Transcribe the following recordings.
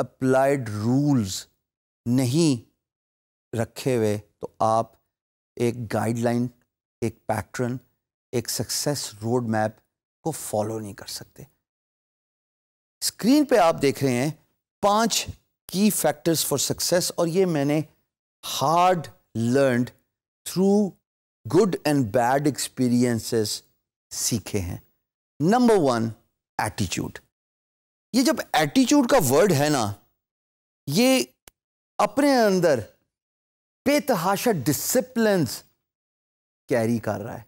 Applied rules नहीं रखे हुए तो आप एक गाइडलाइन एक पैटर्न एक सक्सेस रोड मैप को फॉलो नहीं कर सकते स्क्रीन पे आप देख रहे हैं पांच की फैक्टर्स फॉर सक्सेस और ये मैंने hard learn through good and bad experiences सीखे हैं नंबर वन एटीट्यूड ये जब एटीट्यूड का वर्ड है ना ये अपने अंदर बेतहाशा डिसिप्लिन कैरी कर रहा है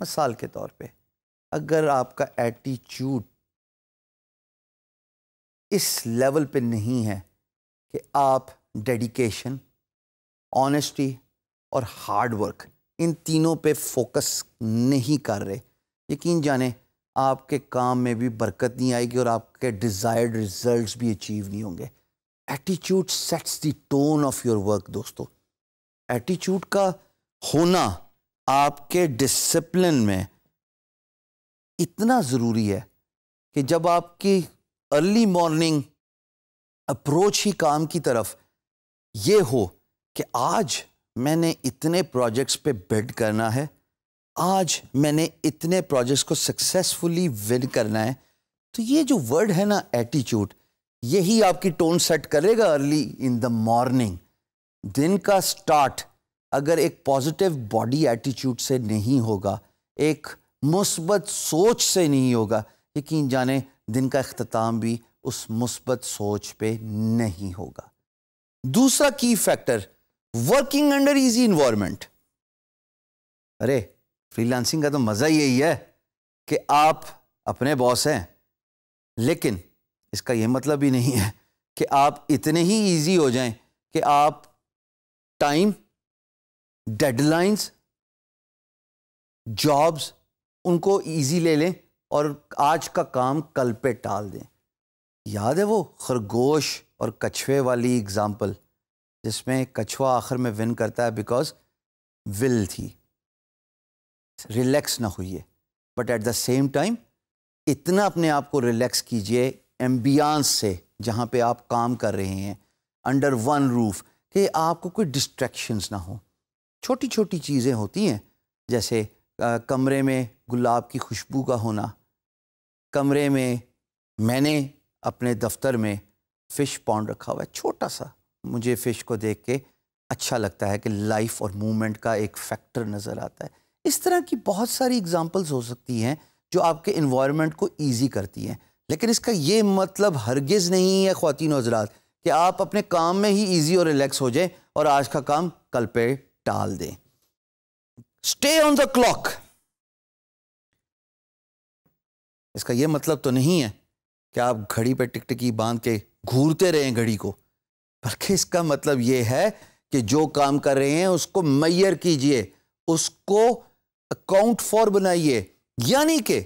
मिसाल के तौर पे अगर आपका एटीट्यूड इस लेवल पे नहीं है कि आप डेडिकेशन ऑनेस्टी और हार्ड वर्क इन तीनों पे फोकस नहीं कर रहे यकीन जाने आपके काम में भी बरकत नहीं आएगी और आपके डिज़ायर्ड रिजल्ट्स भी अचीव नहीं होंगे attitude sets the tone of your work दोस्तों एटीट्यूड का होना आपके डिसिप्लिन में इतना ज़रूरी है कि जब आपकी अर्ली मॉर्निंग अप्रोच ही काम की तरफ ये हो कि आज मैंने इतने प्रोजेक्ट्स पे बेड करना है आज मैंने इतने प्रोजेक्ट्स को सक्सेसफुली विन करना है तो ये जो वर्ड है ना एटीट्यूड यही आपकी टोन सेट करेगा अर्ली इन द मॉर्निंग दिन का स्टार्ट अगर एक पॉजिटिव बॉडी एटीट्यूड से नहीं होगा एक मुस्बत सोच से नहीं होगा यकीन जाने दिन का अख्ताम भी उस मुस्बत सोच पे नहीं होगा दूसरा key factor working under easy environment अरे फ्रीलांसिंग का तो मज़ा ही यही है कि आप अपने बॉस हैं लेकिन इसका यह मतलब भी नहीं है कि आप इतने ही इजी हो जाएं कि आप टाइम डेडलाइंस जॉब्स उनको इजी ले लें और आज का काम कल पे टाल दें याद है वो खरगोश और कछुए वाली एग्ज़ाम्पल जिसमें कछुआ आखिर में विन करता है बिकॉज विल थी रिलैक्स ना होइए but at the same time इतना अपने आप को रिलैक्स कीजिए एम्बियांस से जहाँ पे आप काम कर रहे हैं अंडर वन रूफ कि आपको कोई डिस्ट्रैक्शंस ना हो छोटी छोटी चीज़ें होती हैं जैसे आ, कमरे में गुलाब की खुशबू का होना कमरे में मैंने अपने दफ्तर में फ़िश पॉन्ड रखा हुआ है छोटा सा मुझे फ़िश को देख के अच्छा लगता है कि लाइफ और मूवमेंट का एक फैक्टर नज़र आता है इस तरह की बहुत सारी एग्जाम्पल्स हो सकती हैं जो आपके इन्वायरमेंट को ईजी करती हैं लेकिन इसका ये मतलब हरगिज़ नहीं है ख़वान हजरात कि आप अपने काम में ही ईजी और रिलैक्स हो जाए और आज का काम कल पे टाल दें स्टे ऑन द क्लॉक इसका यह मतलब तो नहीं है कि आप घड़ी पर टिकटिकी बांध के घूरते रहें घड़ी को बल्कि इसका मतलब यह है कि जो काम कर रहे हैं उसको मैयर कीजिए उसको अकाउंट फॉर बनाइए यानी कि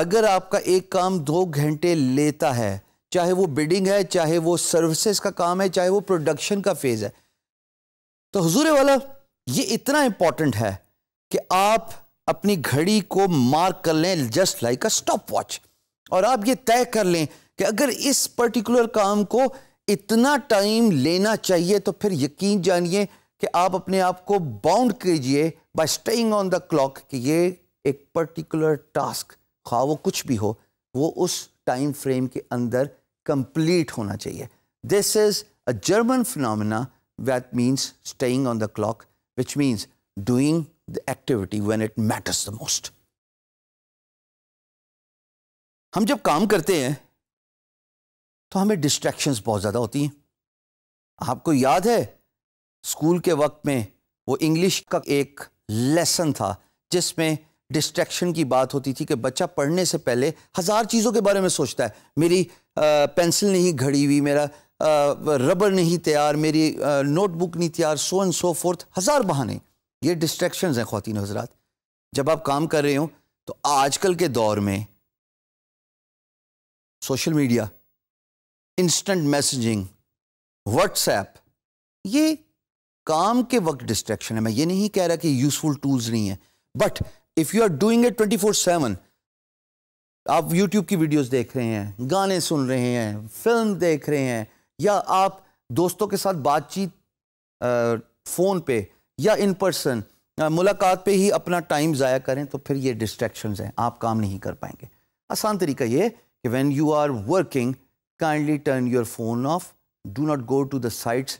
अगर आपका एक काम दो घंटे लेता है चाहे वो बिडिंग है चाहे वो सर्विसेज का काम है चाहे वो प्रोडक्शन का फेज़ है तो हजूर वाला ये इतना इंपॉर्टेंट है कि आप अपनी घड़ी को मार्क कर लें just like a stopwatch और आप ये तय कर लें कि अगर इस पर्टिकुलर काम को इतना टाइम लेना चाहिए तो फिर यकीन जानिए कि आप अपने आप को बाउंड कीजिए by staying on the clock कि ये एक पर्टिकुलर टास्क खा वो कुछ भी हो वो उस टाइम फ्रेम के अंदर कंप्लीट होना चाहिए this is a German phenomenon what means staying on the clock which means doing the activity when it matters the most हम जब काम करते हैं तो हमें डिस्ट्रैक्शंस बहुत ज़्यादा होती हैं आपको याद है स्कूल के वक्त में वो इंग्लिश का एक लेसन था जिसमें डिस्ट्रैक्शन की बात होती थी कि बच्चा पढ़ने से पहले हज़ार चीज़ों के बारे में सोचता है मेरी पेंसिल नहीं घड़ी हुई मेरा रबर नहीं तैयार मेरी नोटबुक नहीं तैयार सो एंड सो फोर्थ हज़ार बहाने ये डिस्ट्रैक्शन हैं खातिन हजरात जब आप काम कर रहे हो तो आजकल के दौर में social media instant messaging WhatsApp ये काम के वक्त डिस्ट्रैक्शन है मैं ये नहीं कह रहा कि यूजफुल टूल्स नहीं है but if you are doing it twenty four seven आप यूट्यूब की वीडियोस देख रहे हैं गाने सुन रहे हैं फिल्म देख रहे हैं या आप दोस्तों के साथ बातचीत फ़ोन पे या इन पर्सन मुलाकात पे ही अपना टाइम ज़ाया करें तो फिर ये डिस्ट्रैक्शन हैं आप काम नहीं कर पाएंगे आसान तरीका ये कि when you are working kindly turn your phone off do not go to the sites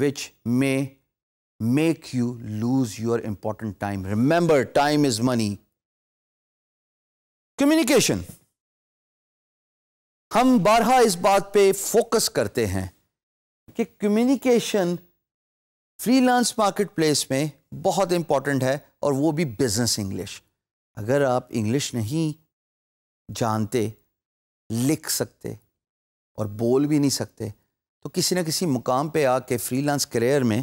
which may make you lose your important time. Remember, time is money. Communication. हम बारहा इस बात पे फोकस करते हैं कि कम्युनिकेशन फ्रीलांस मार्केट प्लेस में बहुत इंपॉर्टेंट है और वो भी बिजनेस इंग्लिश अगर आप इंग्लिश नहीं जानते लिख सकते और बोल भी नहीं सकते तो किसी ना किसी मुकाम पे आके फ्रीलांस करियर में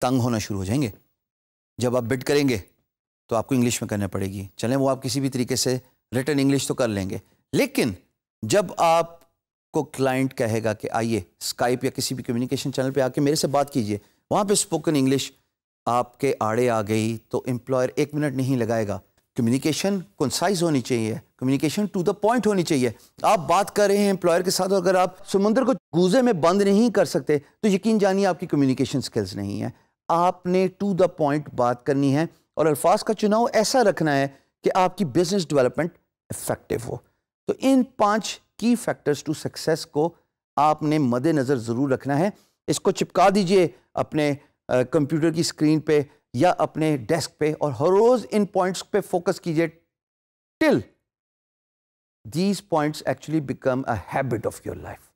तंग होना शुरू हो जाएंगे जब आप बिड करेंगे तो आपको इंग्लिश में करना पड़ेगी चलें वो आप किसी भी तरीके से रिटर्न इंग्लिश तो कर लेंगे लेकिन जब आपको क्लाइंट कहेगा कि आइए स्काइप या किसी भी कम्युनिकेशन चैनल पे आके मेरे से बात कीजिए वहाँ पे स्पोकन इंग्लिश आपके आड़े आ गई तो एम्प्लॉयर एक मिनट नहीं लगाएगा कम्युनिकेशन कंसाइज होनी चाहिए कम्युनिकेशन टू द पॉइंट होनी चाहिए आप बात कर रहे हैं एम्प्लॉयर के साथ अगर आप समुंदर को गूजे में बंद नहीं कर सकते तो यकीन जानिए आपकी कम्युनिकेशन स्किल्स नहीं है आपने टू द पॉइंट बात करनी है और अल्फाज का चुनाव ऐसा रखना है कि आपकी बिजनेस डेवलपमेंट इफेक्टिव हो तो इन पांच की फैक्टर्स टू सक्सेस को आपने मद्देनज़र ज़रूर रखना है इसको चिपका दीजिए अपने कंप्यूटर की स्क्रीन पे या अपने डेस्क पे और हर रोज़ इन पॉइंट्स पे फोकस कीजिए till these points actually become a habit of your life